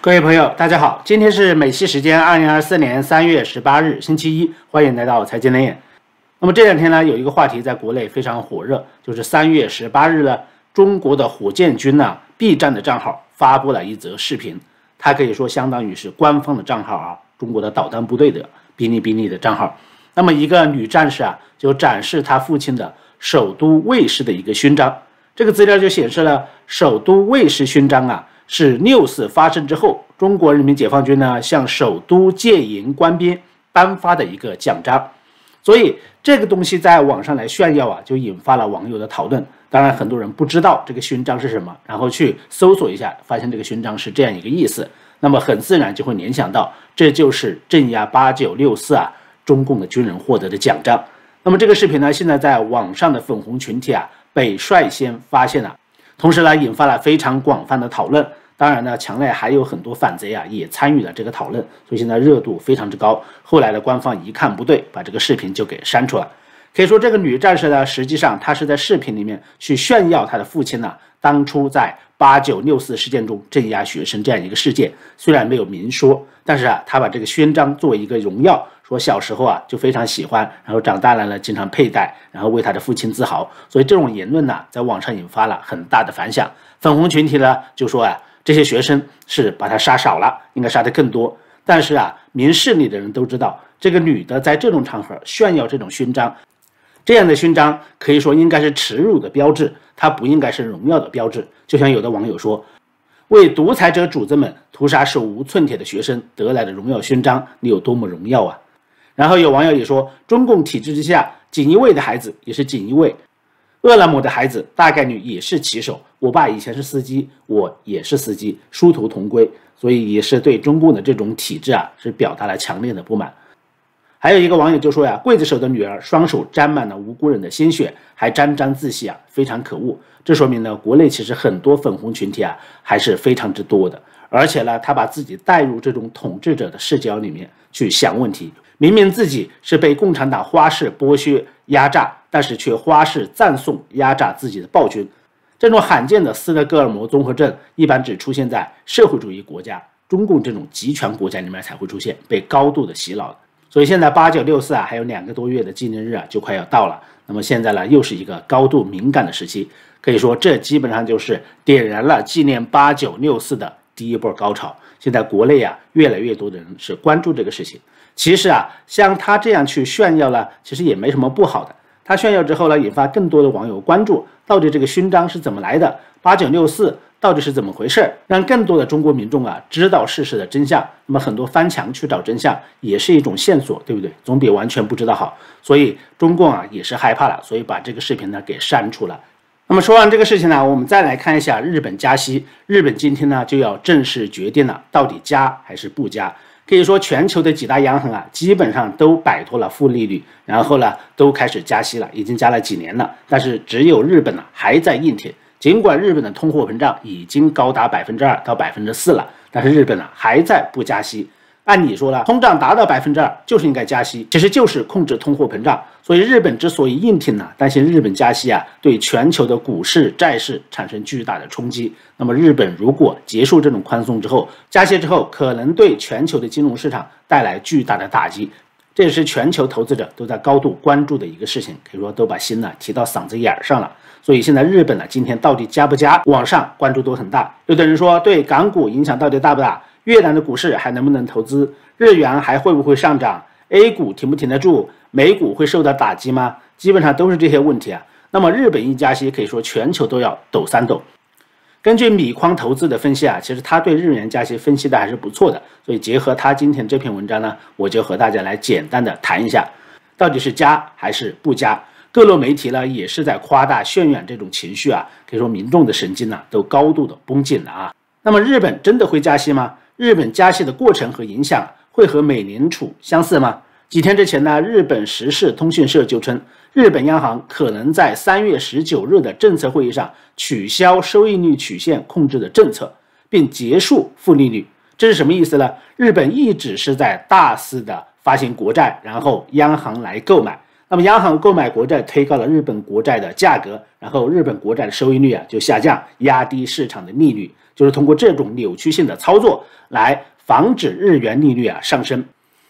各位朋友，大家好，今天是美西时间二零二四年三月十八日，星期一，欢迎来到财经冷眼。那么这两天呢，有一个话题在国内非常火热，就是三月十八日呢，中国的火箭军呢，B 站的账号发布了一则视频，它可以说相当于是官方的账号啊，中国的导弹部队的哔哩哔哩的账号。那么一个女战士啊，就展示她父亲的首都卫士的一个勋章。这个资料就显示了首都卫士勋章啊。是六四发生之后，中国人民解放军呢向首都戒严官兵颁发的一个奖章，所以这个东西在网上来炫耀啊，就引发了网友的讨论。当然，很多人不知道这个勋章是什么，然后去搜索一下，发现这个勋章是这样一个意思，那么很自然就会联想到这就是镇压八九六四啊中共的军人获得的奖章。那么这个视频呢，现在在网上的粉红群体啊被率先发现了，同时呢引发了非常广泛的讨论。当然呢，墙内还有很多反贼啊，也参与了这个讨论，所以现在热度非常之高。后来呢，官方一看不对，把这个视频就给删除了。可以说，这个女战士呢，实际上她是在视频里面去炫耀她的父亲呢，当初在八九六四事件中镇压学生这样一个事件，虽然没有明说，但是啊，她把这个勋章作为一个荣耀，说小时候啊就非常喜欢，然后长大了呢经常佩戴，然后为他的父亲自豪。所以这种言论呢，在网上引发了很大的反响。粉红群体呢就说啊。这些学生是把他杀少了，应该杀的更多。但是啊，明事理的人都知道，这个女的在这种场合炫耀这种勋章，这样的勋章可以说应该是耻辱的标志，它不应该是荣耀的标志。就像有的网友说，为独裁者主子们屠杀手无寸铁的学生得来的荣耀勋章，你有多么荣耀啊？然后有网友也说，中共体制之下，锦衣卫的孩子也是锦衣卫。饿了么的孩子大概率也是骑手。我爸以前是司机，我也是司机，殊途同归，所以也是对中共的这种体制啊，是表达了强烈的不满。还有一个网友就说呀：“刽子手的女儿双手沾满了无辜人的鲜血，还沾沾自喜啊，非常可恶。”这说明呢，国内其实很多粉红群体啊，还是非常之多的。而且呢，他把自己带入这种统治者的视角里面去想问题，明明自己是被共产党花式剥削压榨，但是却花式赞颂压榨自己的暴君。这种罕见的斯德哥尔摩综合症，一般只出现在社会主义国家，中共这种集权国家里面才会出现，被高度的洗脑所以现在八九六四啊，还有两个多月的纪念日啊，就快要到了。那么现在呢，又是一个高度敏感的时期，可以说这基本上就是点燃了纪念八九六四的。第一波高潮，现在国内啊，越来越多的人是关注这个事情。其实啊，像他这样去炫耀呢，其实也没什么不好的。他炫耀之后呢，引发更多的网友关注，到底这个勋章是怎么来的？八九六四到底是怎么回事？让更多的中国民众啊，知道事实的真相。那么很多翻墙去找真相，也是一种线索，对不对？总比完全不知道好。所以中共啊，也是害怕了，所以把这个视频呢给删除了。那么说完这个事情呢，我们再来看一下日本加息。日本今天呢就要正式决定了到底加还是不加。可以说全球的几大央行啊，基本上都摆脱了负利率，然后呢都开始加息了，已经加了几年了。但是只有日本呢还在硬挺，尽管日本的通货膨胀已经高达百分之二到百分之四了，但是日本呢还在不加息。按理说呢，通胀达到百分之二就是应该加息，其实就是控制通货膨胀。所以日本之所以硬挺呢，担心日本加息啊，对全球的股市、债市产生巨大的冲击。那么日本如果结束这种宽松之后，加息之后，可能对全球的金融市场带来巨大的打击。这也是全球投资者都在高度关注的一个事情，可以说都把心呢提到嗓子眼儿上了。所以现在日本呢，今天到底加不加？网上关注度很大，有的人说对港股影响到底大不大？越南的股市还能不能投资？日元还会不会上涨？A 股停不停得住？美股会受到打击吗？基本上都是这些问题啊。那么日本一加息，可以说全球都要抖三抖。根据米筐投资的分析啊，其实他对日元加息分析的还是不错的。所以结合他今天这篇文章呢，我就和大家来简单的谈一下，到底是加还是不加？各路媒体呢也是在夸大渲染这种情绪啊，可以说民众的神经呢都高度的绷紧了啊。那么日本真的会加息吗？日本加息的过程和影响会和美联储相似吗？几天之前呢？日本时事通讯社就称，日本央行可能在三月十九日的政策会议上取消收益率曲线控制的政策，并结束负利率。这是什么意思呢？日本一直是在大肆的发行国债，然后央行来购买。那么，央行购买国债推高了日本国债的价格，然后日本国债的收益率啊就下降，压低市场的利率，就是通过这种扭曲性的操作来防止日元利率啊上升。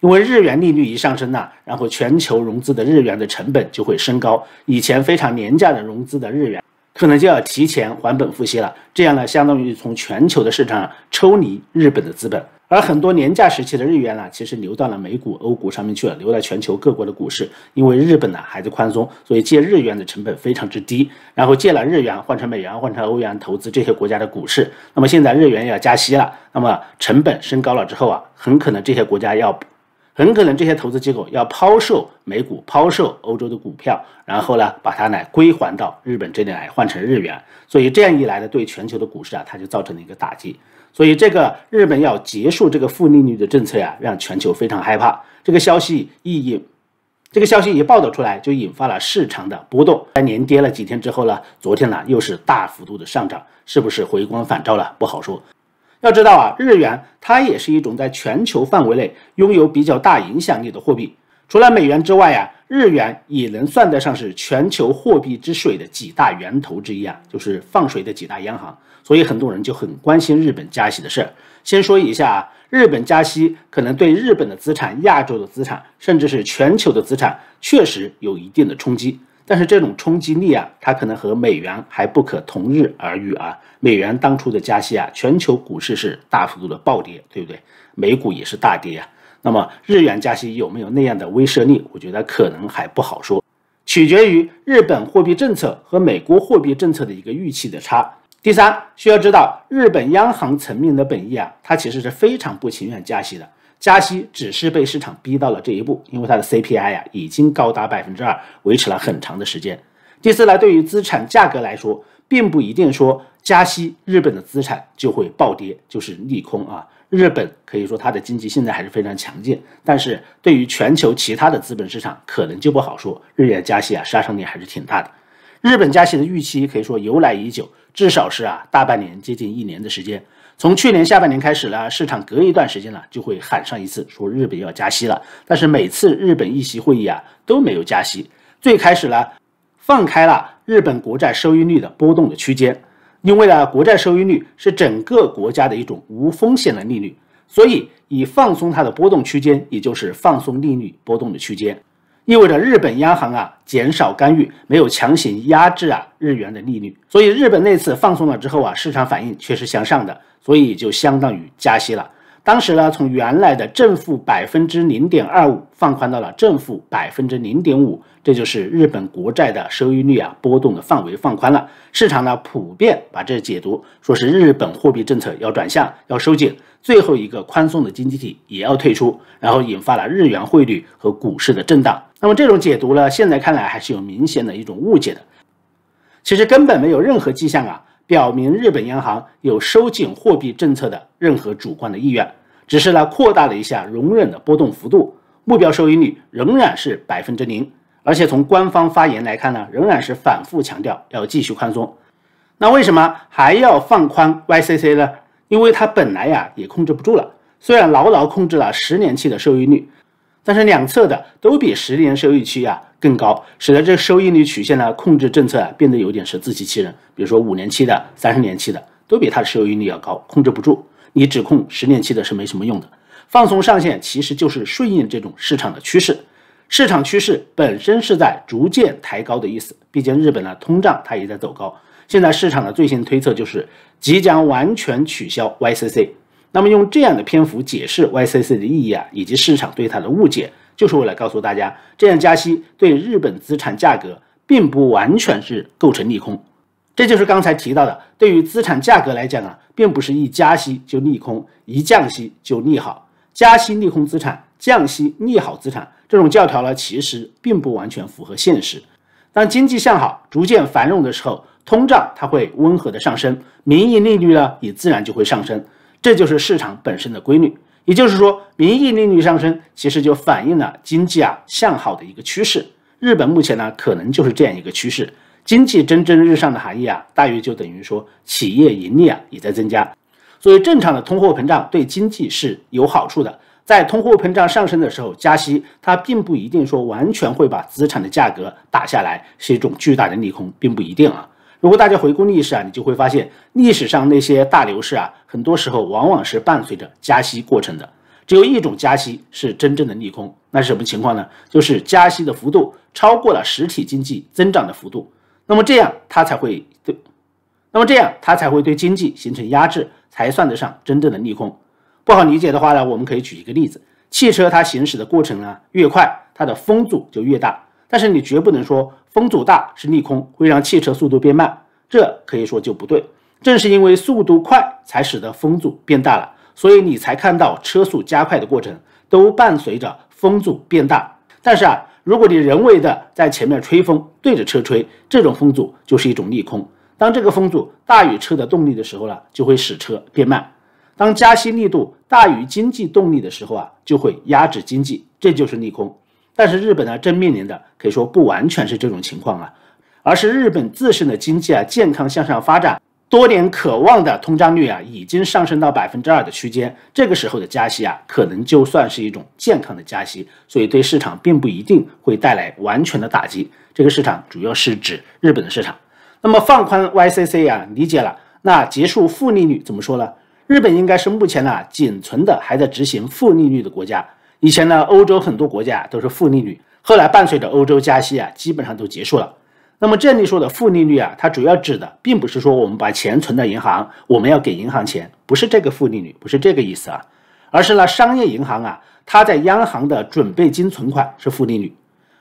因为日元利率一上升呢，然后全球融资的日元的成本就会升高，以前非常廉价的融资的日元可能就要提前还本付息了。这样呢，相当于从全球的市场上抽离日本的资本。而很多年价时期的日元呢，其实流到了美股、欧股上面去了，流到全球各国的股市。因为日本呢还在宽松，所以借日元的成本非常之低。然后借了日元，换成美元，换成欧元，投资这些国家的股市。那么现在日元要加息了，那么成本升高了之后啊，很可能这些国家要，很可能这些投资机构要抛售美股、抛售欧洲的股票，然后呢把它呢归还到日本这里来换成日元。所以这样一来呢，对全球的股市啊，它就造成了一个打击。所以，这个日本要结束这个负利率的政策呀，让全球非常害怕。这个消息一引，这个消息一报道出来，就引发了市场的波动。在连跌了几天之后呢，昨天呢又是大幅度的上涨，是不是回光返照了？不好说。要知道啊，日元它也是一种在全球范围内拥有比较大影响力的货币，除了美元之外呀。日元也能算得上是全球货币之水的几大源头之一啊，就是放水的几大央行，所以很多人就很关心日本加息的事。先说一下啊，日本加息可能对日本的资产、亚洲的资产，甚至是全球的资产，确实有一定的冲击。但是这种冲击力啊，它可能和美元还不可同日而语啊。美元当初的加息啊，全球股市是大幅度的暴跌，对不对？美股也是大跌啊。那么日元加息有没有那样的威慑力？我觉得可能还不好说，取决于日本货币政策和美国货币政策的一个预期的差。第三，需要知道日本央行层面的本意啊，它其实是非常不情愿加息的，加息只是被市场逼到了这一步，因为它的 CPI 呀已经高达百分之二，维持了很长的时间。第四呢，对于资产价格来说，并不一定说加息日本的资产就会暴跌，就是利空啊。日本可以说它的经济现在还是非常强劲，但是对于全球其他的资本市场可能就不好说。日元加息啊，杀伤力还是挺大的。日本加息的预期可以说由来已久，至少是啊大半年接近一年的时间。从去年下半年开始呢，市场隔一段时间呢就会喊上一次，说日本要加息了。但是每次日本议息会议啊都没有加息。最开始呢，放开了日本国债收益率的波动的区间。因为呢，国债收益率是整个国家的一种无风险的利率，所以以放松它的波动区间，也就是放松利率波动的区间，意味着日本央行啊减少干预，没有强行压制啊日元的利率，所以日本那次放松了之后啊，市场反应却是向上的，所以就相当于加息了。当时呢，从原来的正负百分之零点二五放宽到了正负百分之零点五，这就是日本国债的收益率啊波动的范围放宽了。市场呢普遍把这解读说是日本货币政策要转向，要收紧，最后一个宽松的经济体也要退出，然后引发了日元汇率和股市的震荡。那么这种解读呢，现在看来还是有明显的一种误解的，其实根本没有任何迹象啊。表明日本央行有收紧货币政策的任何主观的意愿，只是呢扩大了一下容忍的波动幅度，目标收益率仍然是百分之零，而且从官方发言来看呢，仍然是反复强调要继续宽松。那为什么还要放宽 YCC 呢？因为它本来呀也控制不住了，虽然牢牢控制了十年期的收益率。但是两侧的都比十年收益期啊更高，使得这个收益率曲线呢控制政策啊变得有点是自欺欺人。比如说五年期的、三十年期的都比它的收益率要高，控制不住。你只控十年期的是没什么用的。放松上限其实就是顺应这种市场的趋势，市场趋势本身是在逐渐抬高的意思。毕竟日本呢通胀它也在走高。现在市场的最新推测就是即将完全取消 YCC。那么用这样的篇幅解释 YCC 的意义啊，以及市场对它的误解，就是为了告诉大家，这样加息对日本资产价格并不完全是构成利空。这就是刚才提到的，对于资产价格来讲啊，并不是一加息就利空，一降息就利好。加息利空资产，降息利好资产，这种教条呢，其实并不完全符合现实。当经济向好、逐渐繁荣的时候，通胀它会温和的上升，名义利率呢也自然就会上升。这就是市场本身的规律，也就是说，名义利率上升，其实就反映了经济啊向好的一个趋势。日本目前呢，可能就是这样一个趋势，经济蒸蒸日上的含义啊，大约就等于说企业盈利啊也在增加。所以，正常的通货膨胀对经济是有好处的。在通货膨胀上升的时候，加息它并不一定说完全会把资产的价格打下来，是一种巨大的利空，并不一定啊。如果大家回顾历史啊，你就会发现历史上那些大牛市啊，很多时候往往是伴随着加息过程的。只有一种加息是真正的利空，那是什么情况呢？就是加息的幅度超过了实体经济增长的幅度。那么这样它才会对，那么这样它才会对经济形成压制，才算得上真正的利空。不好理解的话呢，我们可以举一个例子：汽车它行驶的过程啊，越快，它的风阻就越大。但是你绝不能说风阻大是利空，会让汽车速度变慢，这可以说就不对。正是因为速度快，才使得风阻变大了，所以你才看到车速加快的过程都伴随着风阻变大。但是啊，如果你人为的在前面吹风，对着车吹，这种风阻就是一种利空。当这个风阻大于车的动力的时候呢，就会使车变慢。当加息力度大于经济动力的时候啊，就会压制经济，这就是利空。但是日本呢，正面临的可以说不完全是这种情况啊，而是日本自身的经济啊健康向上发展，多年渴望的通胀率啊已经上升到百分之二的区间，这个时候的加息啊可能就算是一种健康的加息，所以对市场并不一定会带来完全的打击。这个市场主要是指日本的市场。那么放宽 YCC 啊，理解了。那结束负利率怎么说呢？日本应该是目前呢仅存的还在执行负利率的国家。以前呢，欧洲很多国家都是负利率，后来伴随着欧洲加息啊，基本上都结束了。那么这里说的负利率啊，它主要指的并不是说我们把钱存到银行，我们要给银行钱，不是这个负利率，不是这个意思啊，而是呢商业银行啊，它在央行的准备金存款是负利率。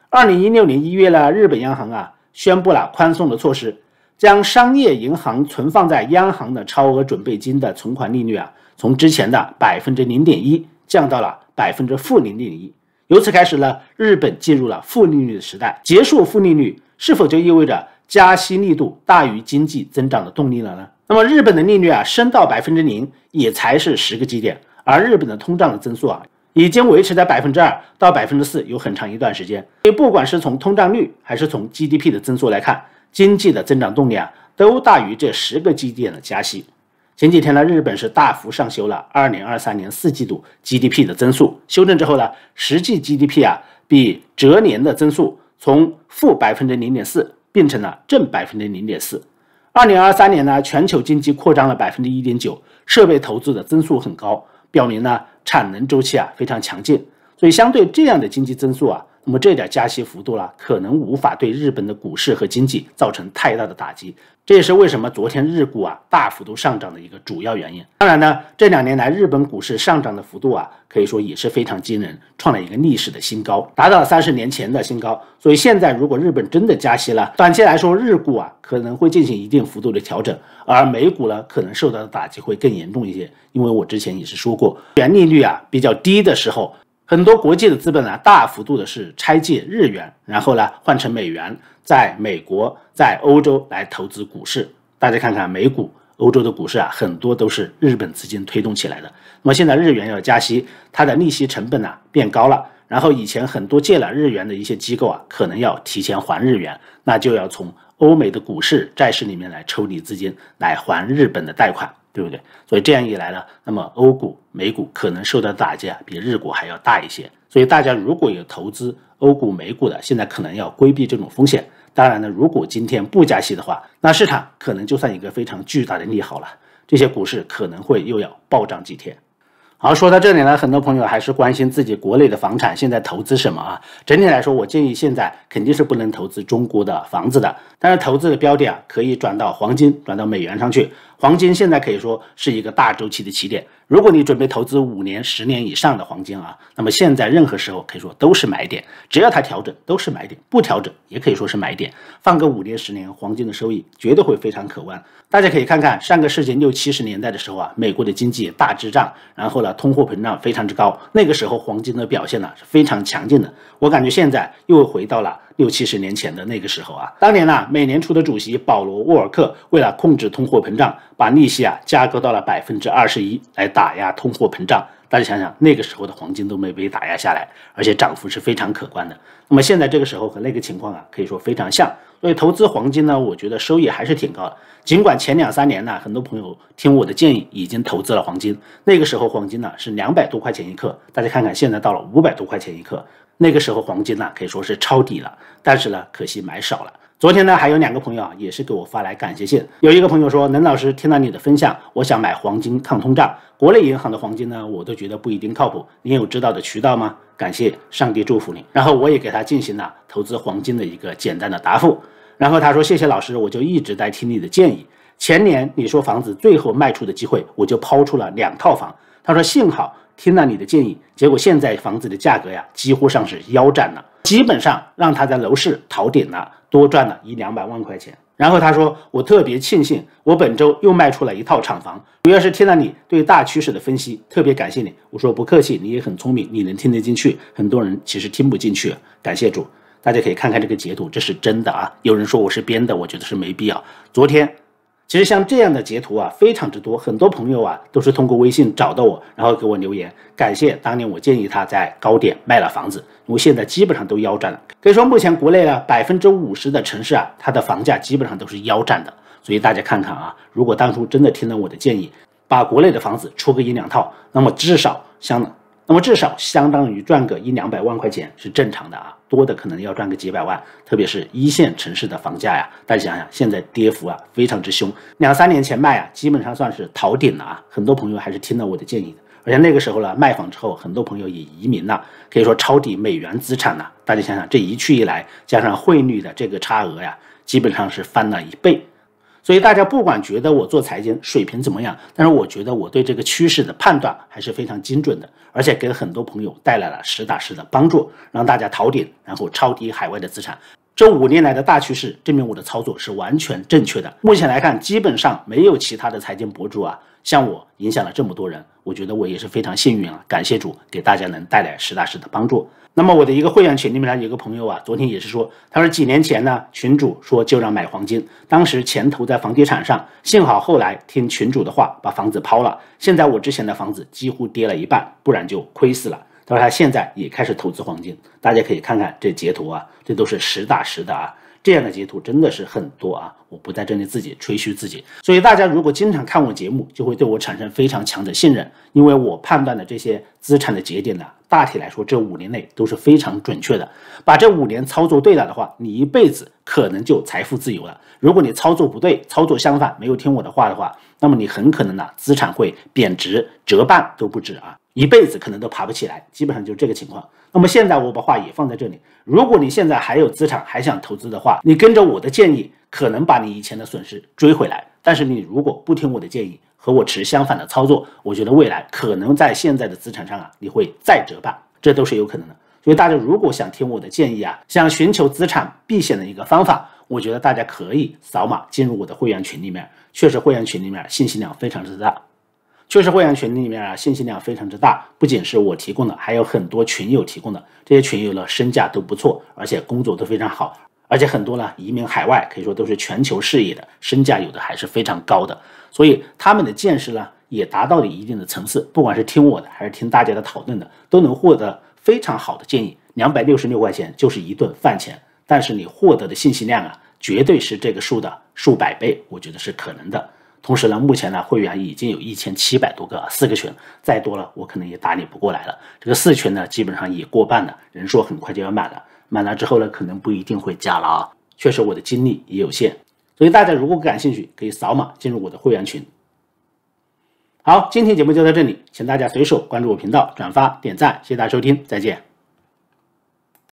二零一六年一月呢，日本央行啊宣布了宽松的措施，将商业银行存放在央行的超额准备金的存款利率啊，从之前的百分之零点一降到了。百分之负零点一，由此开始呢，日本进入了负利率的时代。结束负利率是否就意味着加息力度大于经济增长的动力了呢？那么日本的利率啊升到百分之零也才是十个基点，而日本的通胀的增速啊已经维持在百分之二到百分之四有很长一段时间。所以不管是从通胀率还是从 GDP 的增速来看，经济的增长动力啊都大于这十个基点的加息。前几天呢，日本是大幅上修了二零二三年四季度 GDP 的增速。修正之后呢，实际 GDP 啊，比折年的增速从负百分之零点四变成了正百分之零点四。二零二三年呢，全球经济扩张了百分之一点九，设备投资的增速很高，表明呢产能周期啊非常强劲。所以，相对这样的经济增速啊。那么这点加息幅度呢，可能无法对日本的股市和经济造成太大的打击，这也是为什么昨天日股啊大幅度上涨的一个主要原因。当然呢，这两年来日本股市上涨的幅度啊，可以说也是非常惊人，创了一个历史的新高，达到了三十年前的新高。所以现在如果日本真的加息了，短期来说日股啊可能会进行一定幅度的调整，而美股呢可能受到的打击会更严重一些。因为我之前也是说过，原利率啊比较低的时候。很多国际的资本呢，大幅度的是拆借日元，然后呢换成美元，在美国、在欧洲来投资股市。大家看看美股、欧洲的股市啊，很多都是日本资金推动起来的。那么现在日元要加息，它的利息成本呢变高了，然后以前很多借了日元的一些机构啊，可能要提前还日元，那就要从欧美的股市、债市里面来抽离资金来还日本的贷款。对不对？所以这样一来呢，那么欧股、美股可能受到的打击啊，比日股还要大一些。所以大家如果有投资欧股、美股的，现在可能要规避这种风险。当然呢，如果今天不加息的话，那市场可能就算一个非常巨大的利好了，这些股市可能会又要暴涨几天。好，说到这里呢，很多朋友还是关心自己国内的房产，现在投资什么啊？整体来说，我建议现在肯定是不能投资中国的房子的，但是投资的标的啊，可以转到黄金、转到美元上去。黄金现在可以说是一个大周期的起点。如果你准备投资五年、十年以上的黄金啊，那么现在任何时候可以说都是买点。只要它调整都是买点，不调整也可以说是买点。放个五年、十年，黄金的收益绝对会非常可观。大家可以看看上个世纪六七十年代的时候啊，美国的经济大滞胀，然后呢，通货膨胀非常之高，那个时候黄金的表现呢是非常强劲的。我感觉现在又回到了。六七十年前的那个时候啊，当年呢，美联储的主席保罗·沃尔克为了控制通货膨胀，把利息啊加高到了百分之二十一，来打压通货膨胀。大家想想，那个时候的黄金都没被打压下来，而且涨幅是非常可观的。那么现在这个时候和那个情况啊，可以说非常像。所以投资黄金呢，我觉得收益还是挺高的。尽管前两三年呢，很多朋友听我的建议已经投资了黄金，那个时候黄金呢是两百多块钱一克，大家看看现在到了五百多块钱一克。那个时候黄金呢可以说是抄底了，但是呢，可惜买少了。昨天呢，还有两个朋友啊，也是给我发来感谢信。有一个朋友说，冷老师，听了你的分享，我想买黄金抗通胀，国内银行的黄金呢，我都觉得不一定靠谱。你有知道的渠道吗？感谢上帝祝福你。然后我也给他进行了投资黄金的一个简单的答复。然后他说，谢谢老师，我就一直在听你的建议。前年你说房子最后卖出的机会，我就抛出了两套房。他说幸好听了你的建议，结果现在房子的价格呀，几乎上是腰斩了，基本上让他在楼市逃顶了。多赚了一两百万块钱，然后他说：“我特别庆幸，我本周又卖出了一套厂房。主要是听了你对大趋势的分析，特别感谢你。”我说：“不客气，你也很聪明，你能听得进去，很多人其实听不进去。感谢主，大家可以看看这个截图，这是真的啊！有人说我是编的，我觉得是没必要。昨天。”其实像这样的截图啊，非常之多，很多朋友啊都是通过微信找到我，然后给我留言，感谢当年我建议他在高点卖了房子，因为现在基本上都腰斩了。可以说目前国内啊百分之五十的城市啊，它的房价基本上都是腰斩的，所以大家看看啊，如果当初真的听了我的建议，把国内的房子出个一两套，那么至少像。那么至少相当于赚个一两百万块钱是正常的啊，多的可能要赚个几百万，特别是一线城市的房价呀，大家想想现在跌幅啊非常之凶，两三年前卖啊基本上算是逃顶了啊，很多朋友还是听了我的建议的，而且那个时候呢卖房之后，很多朋友也移民了，可以说抄底美元资产了，大家想想这一去一来，加上汇率的这个差额呀，基本上是翻了一倍。所以大家不管觉得我做财经水平怎么样，但是我觉得我对这个趋势的判断还是非常精准的，而且给很多朋友带来了实打实的帮助，让大家淘点，然后抄底海外的资产。这五年来的大趋势证明我的操作是完全正确的。目前来看，基本上没有其他的财经博主啊，像我影响了这么多人，我觉得我也是非常幸运啊！感谢主给大家能带来实打实的帮助。那么我的一个会员群里面呢，有个朋友啊，昨天也是说，他说几年前呢，群主说就让买黄金，当时钱投在房地产上，幸好后来听群主的话把房子抛了，现在我之前的房子几乎跌了一半，不然就亏死了。他说他现在也开始投资黄金，大家可以看看这截图啊，这都是实打实的啊，这样的截图真的是很多啊，我不在这里自己吹嘘自己。所以大家如果经常看我节目，就会对我产生非常强的信任，因为我判断的这些资产的节点呢，大体来说这五年内都是非常准确的。把这五年操作对了的话，你一辈子可能就财富自由了。如果你操作不对，操作相反，没有听我的话的话。那么你很可能呢，资产会贬值，折半都不止啊，一辈子可能都爬不起来，基本上就是这个情况。那么现在我把话也放在这里，如果你现在还有资产，还想投资的话，你跟着我的建议，可能把你以前的损失追回来。但是你如果不听我的建议，和我持相反的操作，我觉得未来可能在现在的资产上啊，你会再折半，这都是有可能的。所以大家如果想听我的建议啊，想寻求资产避险的一个方法。我觉得大家可以扫码进入我的会员群里面，确实会员群里面信息量非常之大，确实会员群里面啊信息量非常之大，不仅是我提供的，还有很多群友提供的。这些群友呢身价都不错，而且工作都非常好，而且很多呢移民海外，可以说都是全球视野的，身价有的还是非常高的。所以他们的见识呢也达到了一定的层次，不管是听我的，还是听大家的讨论的，都能获得非常好的建议。两百六十六块钱就是一顿饭钱。但是你获得的信息量啊，绝对是这个数的数百倍，我觉得是可能的。同时呢，目前呢会员已经有一千七百多个，四个群，再多了我可能也打理不过来了。这个四群呢，基本上也过半了，人数很快就要满了，满了之后呢，可能不一定会加了啊。确实我的精力也有限，所以大家如果感兴趣，可以扫码进入我的会员群。好，今天节目就到这里，请大家随手关注我频道，转发点赞，谢谢大家收听，再见。